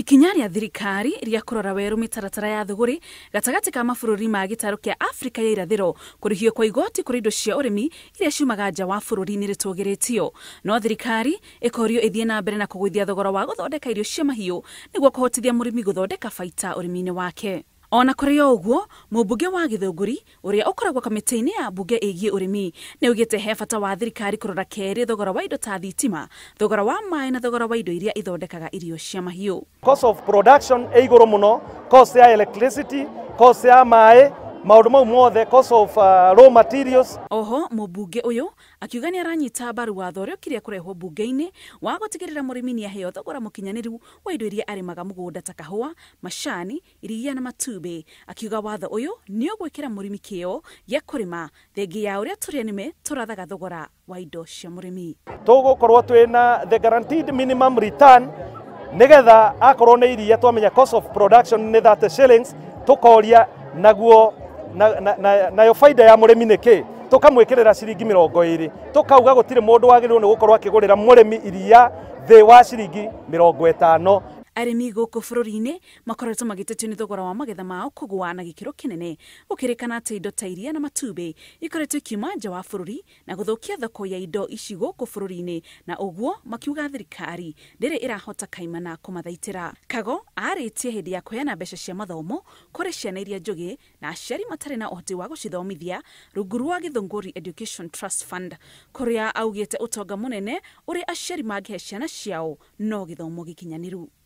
ikinya rĩa thirikari rĩa kũrora werũ mĩtaratara ya thũgũrĩ gatagatĩ ka mabũrũri ma gĩtarũ kĩa afrika ya irathĩro kũrĩhio kwa igoti kũrĩ indo cia ũrĩmi iria ciumaga nja wa bũrũri nĩ rĩtũgĩrĩtio no thirikari ĩkorio ĩthiĩ na mbere na kũgũithia thogora wa gũthondeka irio cia mahiũ nĩguo kũhotithia mũrĩmi gũthondeka baita ũrĩmi-inĩ wake ona o ũguo mũmbunge wa githunguri ũrĩa ũkoragwo kamĩtĩ-inĩ ya mbunge ĩgiĩ ũrĩmi nĩ ugite he bata wa thirikari kũrora kerĩ thogora wa indo ta thitima thogora wa maĩ na thogora wa indo iria ithondekaga irio cia mahiũ cost of production e cost ya electricity cost ya maĩ maundu mau mothe cause of uh, raw materials oho mubunge uyu akiuga ni aranyita mbaru watho uria ukirie kurehwo mbunge-ini wa gutigirira murimi ni aheo thogora mukinyaniru wa indo iria arimaga mugunda ta kahua macani iria na matube akiuga watho uyu ni ugwikira murimi kio gya kurima thengi ya uria turianime turathaga thogora wa indo cia murimi tugukorwo twina the guaranteed minimum return nigetha akorwo nĩ iria twamenya cost of production nĩ 30 shillings tukoria naguo nayo faida ya muremi neke kä tukamwikirira ciringi mirongo iri tukauga gutire mundu wagirirwo ni gukorwo akigurira muremi iria thi wa ciringi mirongo itano arimi guku bururi-ini makoretwo magitetio thogora wa magetha mao kugwa na gikiro kinene gukirikana ati indo ta iria na matumbĩ ikoretwo ikiuma nja wa bururi na guthukia thoko ya indo ici guku bururi na uguo makiuga thirikari ndĩrĩ ĩrahota kaimana kũmathaitĩra kago aarĩtie hĩndĩ ya kũheana mbeca cia mathomo kũrĩ ciana iria njũgĩ na aciari matarĩ na ũhoti wa gũcithomithia rungu rwa gĩthũngũri education trust fund kũrĩa augĩte ũtonga mũnene ũrĩa aciari mangĩhe ciana ciao no gĩthomo gĩkinyanĩru